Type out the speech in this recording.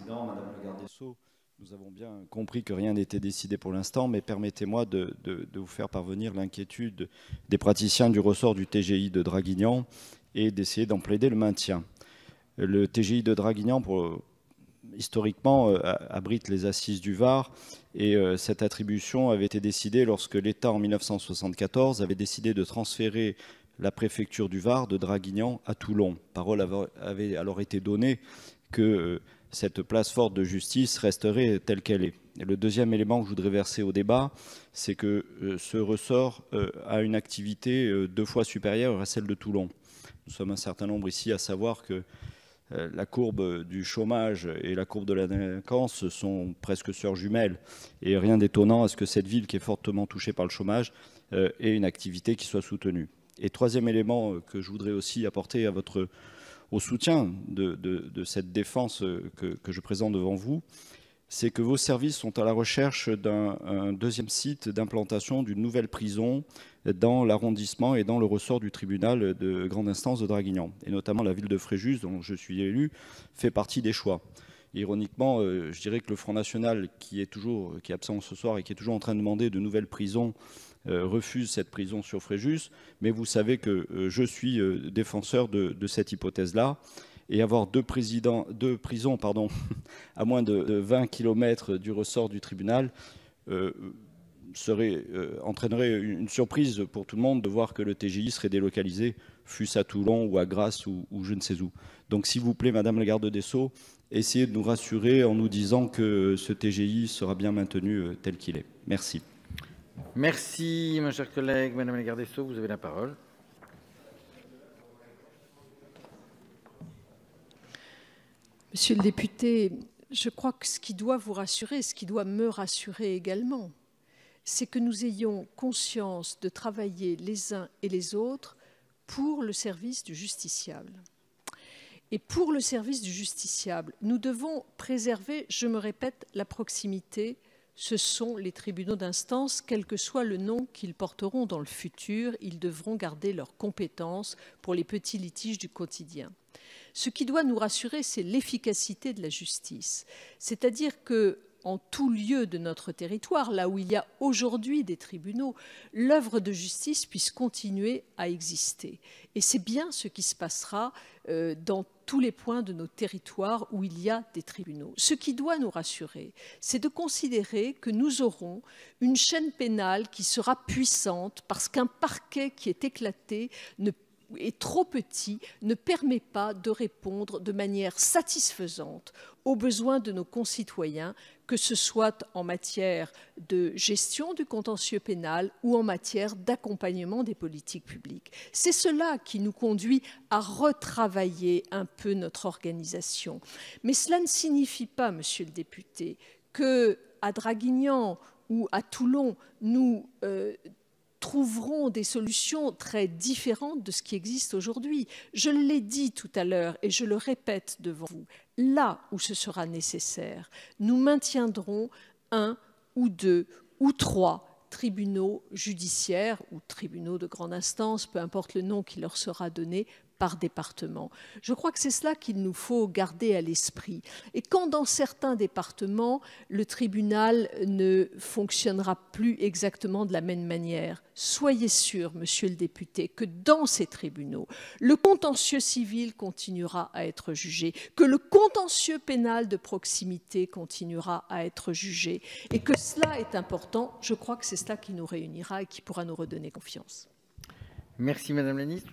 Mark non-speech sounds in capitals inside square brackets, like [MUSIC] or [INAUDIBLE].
Madame le garde des nous avons bien compris que rien n'était décidé pour l'instant, mais permettez-moi de, vous faire parvenir l'inquiétude des praticiens du ressort du TGI de Draguignan et d'essayer d'en plaider le maintien. Le TGI de Draguignan, historiquement, euh, abrite les assises du Var et euh, cette attribution avait été décidée lorsque l'État, en 1974, avait décidé de transférer la préfecture du Var de Draguignan à Toulon. Parole avait alors été donnée que... Euh, cette place forte de justice resterait telle qu'elle est. le deuxième élément que je voudrais verser au débat, c'est que euh, ce ressort euh, a une activité euh, deux fois supérieure à celle de Toulon. Nous sommes un certain nombre ici à savoir que la courbe du chômage et la courbe de la délinquance sont presque sœurs jumelles. Et rien d'étonnant à ce que cette ville, qui est fortement touchée par le chômage, ait une activité qui soit soutenue. Et troisième élément que je voudrais aussi apporter à votre au soutien de, cette défense euh, que, que, je présente devant vous, c'est que vos services sont à la recherche d'un deuxième site d'implantation d'une nouvelle prison dans l'arrondissement et dans le ressort du tribunal de grande instance de Draguignan. Et notamment la ville de Fréjus, dont je suis élu, fait partie des choix ironiquement, euh, je dirais que le Front National, qui est toujours, qui est absent ce soir et qui est toujours en train de demander de nouvelles prisons, euh, refuse cette prison sur Fréjus. Mais vous savez que euh, je suis défenseur de, cette hypothèse-là. Et avoir deux, présidents, deux prisons pardon, [LAUGHS] à moins de, de 20 km du ressort du tribunal serait, euh, entraînerait une surprise pour tout le monde de voir que le TGI serait délocalisé, fût-ce à Toulon ou à Grasse ou, ou je ne sais où. Donc s'il vous plaît, Madame la garde des Sceaux, essayez de nous rassurer en nous disant que ce TGI sera bien maintenu euh, tel qu'il est. Merci. Merci, ma cher collègue. Madame la garde des Sceaux, vous avez la parole. Monsieur le député, je crois que ce qui doit vous rassurer, ce qui doit me rassurer également, c'est que nous ayons conscience de travailler les uns et les autres pour le service du justiciable. Et pour le service du justiciable, nous devons préserver, je me répète, la proximité. Ce sont les tribunaux d'instance, quel que soit le nom qu'ils porteront dans le futur, ils devront garder leurs compétences pour les petits litiges du quotidien. Ce qui doit nous rassurer, c'est l'efficacité de la justice. C'est-à-dire que en tout lieu de notre territoire, là où il y a aujourd'hui des tribunaux, l'œuvre de justice puisse continuer à exister. Et c'est bien ce qui se passera euh, dans tous les points de nos territoires où il y a des tribunaux. Ce qui doit nous rassurer, c'est de considérer que nous aurons une chaîne pénale qui sera puissante parce qu'un parquet qui est éclaté ne est trop petit, ne permet pas de répondre de manière satisfaisante aux besoins de nos concitoyens, que ce soit en matière de gestion du contentieux pénal ou en matière d'accompagnement des politiques publiques. C'est cela qui nous conduit à retravailler un peu notre organisation. Mais cela ne signifie pas, monsieur le député, que à Draguignan ou à Toulon, nous euh, trouveront des solutions très différentes de ce qui existe aujourd'hui. Je l'ai dit tout à l'heure et je le répète devant vous, là où ce sera nécessaire, nous maintiendrons un ou deux ou trois tribunaux judiciaires ou tribunaux de grande instance, peu importe le nom qui leur sera donné, département. Je crois que c'est cela qu'il nous faut garder à l'esprit. Et quand dans certains départements, le tribunal ne fonctionnera plus exactement de la même manière, soyez sûr, monsieur le député, que dans ces tribunaux, le contentieux civil continuera à être jugé, que le contentieux pénal de proximité continuera à être jugé, et que cela est important. Je crois que c'est cela qui nous réunira et qui pourra nous redonner confiance. Merci, Madame la Ministre.